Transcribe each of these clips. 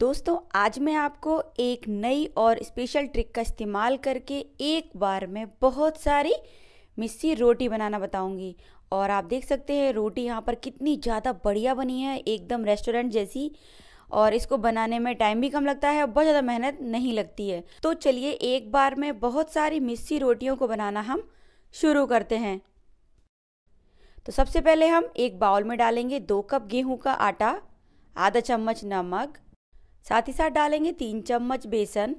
दोस्तों आज मैं आपको एक नई और स्पेशल ट्रिक का इस्तेमाल करके एक बार में बहुत सारी मिस्सी रोटी बनाना बताऊंगी और आप देख सकते हैं रोटी यहाँ पर कितनी ज़्यादा बढ़िया बनी है एकदम रेस्टोरेंट जैसी और इसको बनाने में टाइम भी कम लगता है और बहुत ज़्यादा मेहनत नहीं लगती है तो चलिए एक बार में बहुत सारी मिस्सी रोटियों को बनाना हम शुरू करते हैं तो सबसे पहले हम एक बाउल में डालेंगे दो कप गेहूं का आटा आधा चम्मच नमक साथ ही साथ डालेंगे तीन चम्मच बेसन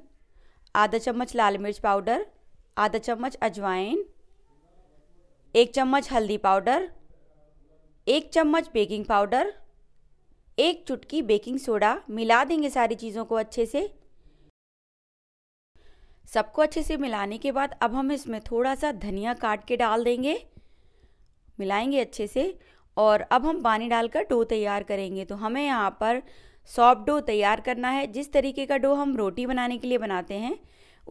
आधा चम्मच लाल मिर्च पाउडर आधा चम्मच अजवाइन एक चम्मच हल्दी पाउडर एक चम्मच बेकिंग पाउडर एक चुटकी बेकिंग सोडा मिला देंगे सारी चीज़ों को अच्छे से सबको अच्छे से मिलाने के बाद अब हम इसमें थोड़ा सा धनिया काट के डाल देंगे मिलाएंगे अच्छे से और अब हम पानी डालकर डो तैयार करेंगे तो हमें यहाँ पर सॉफ्ट डो तैयार करना है जिस तरीके का डो हम रोटी बनाने के लिए बनाते हैं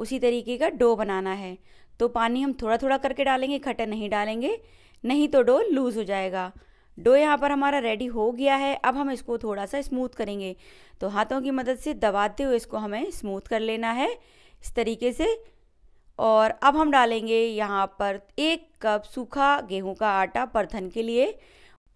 उसी तरीके का डो बनाना है तो पानी हम थोड़ा थोड़ा करके डालेंगे खट्टा नहीं डालेंगे नहीं तो डो लूज़ हो जाएगा डो यहाँ पर हमारा रेडी हो गया है अब हम इसको थोड़ा सा स्मूथ करेंगे तो हाथों की मदद से दबाते हुए इसको हमें स्मूथ कर लेना है इस तरीके से और अब हम डालेंगे यहाँ पर एक कप सूखा गेहूं का आटा परथन के लिए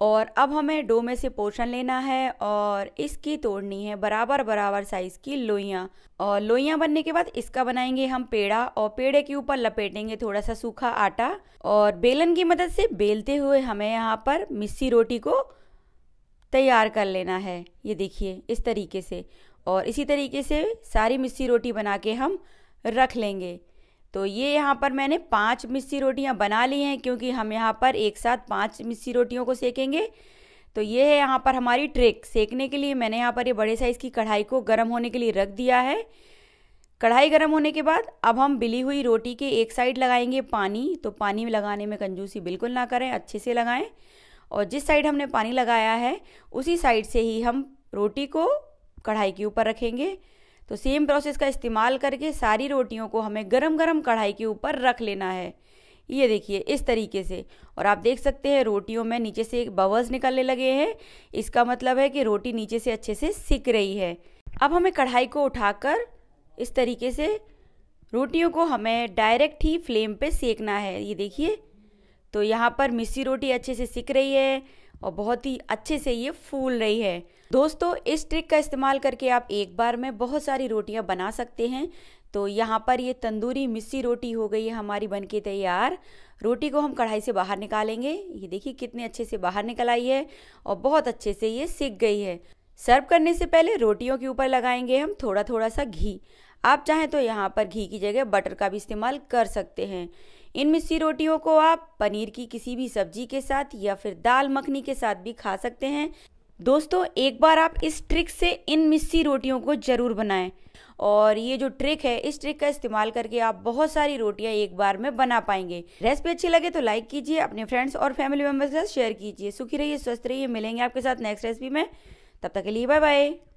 और अब हमें डो में से पोर्शन लेना है और इसकी तोड़नी है बराबर बराबर साइज़ की लोइयाँ और लोइयाँ बनने के बाद इसका बनाएंगे हम पेड़ा और पेड़े के ऊपर लपेटेंगे थोड़ा सा सूखा आटा और बेलन की मदद से बेलते हुए हमें यहाँ पर मिस्सी रोटी को तैयार कर लेना है ये देखिए इस तरीके से और इसी तरीके से सारी मिस्सी रोटी बना के हम रख लेंगे तो ये यहाँ पर मैंने पाँच मिस्सी रोटियाँ बना ली हैं क्योंकि हम यहाँ पर एक साथ पाँच मिस्सी रोटियों को सेकेंगे तो ये है यहाँ पर हमारी ट्रिक सेकने के लिए मैंने यहाँ पर ये बड़े साइज़ की कढ़ाई को गर्म होने के लिए रख दिया है कढ़ाई गर्म होने के बाद अब हम बिली हुई रोटी के एक साइड लगाएंगे पानी तो पानी लगाने में कंजूसी बिल्कुल ना करें अच्छे से लगाएँ और जिस साइड हमने पानी लगाया है उसी साइड से ही हम रोटी को कढ़ाई के ऊपर रखेंगे तो सेम प्रोसेस का इस्तेमाल करके सारी रोटियों को हमें गरम गरम कढ़ाई के ऊपर रख लेना है ये देखिए इस तरीके से और आप देख सकते हैं रोटियों में नीचे से एक बबल्स निकलने लगे हैं इसका मतलब है कि रोटी नीचे से अच्छे से सिक रही है अब हमें कढ़ाई को उठाकर इस तरीके से रोटियों को हमें डायरेक्ट ही फ्लेम पे सेकना है ये देखिए तो यहाँ पर मिस्सी रोटी अच्छे से सिक रही है और बहुत ही अच्छे से ये फूल रही है दोस्तों इस ट्रिक का इस्तेमाल करके आप एक बार में बहुत सारी रोटियां बना सकते हैं तो यहाँ पर ये तंदूरी मिस्सी रोटी हो गई है हमारी बनके तैयार रोटी को हम कढ़ाई से बाहर निकालेंगे ये देखिए कितने अच्छे से बाहर निकल आई है और बहुत अच्छे से ये सिक गई है सर्व करने से पहले रोटियों के ऊपर लगाएंगे हम थोड़ा थोड़ा सा घी आप चाहें तो यहाँ पर घी की जगह बटर का भी इस्तेमाल कर सकते हैं इन मिस्सी रोटियों को आप पनीर की किसी भी सब्जी के साथ या फिर दाल मखनी के साथ भी खा सकते हैं दोस्तों एक बार आप इस ट्रिक से इन मिस्सी रोटियों को ज़रूर बनाएं और ये जो ट्रिक है इस ट्रिक का इस्तेमाल करके आप बहुत सारी रोटियां एक बार में बना पाएंगे रेसिपी अच्छी लगे तो लाइक कीजिए अपने फ्रेंड्स और फैमिली मेम्बर्स के साथ शेयर कीजिए सुखी रहिए स्वस्थ रहिए मिलेंगे आपके साथ नेक्स्ट रेसिपी में तब तक के लिए बाय बाय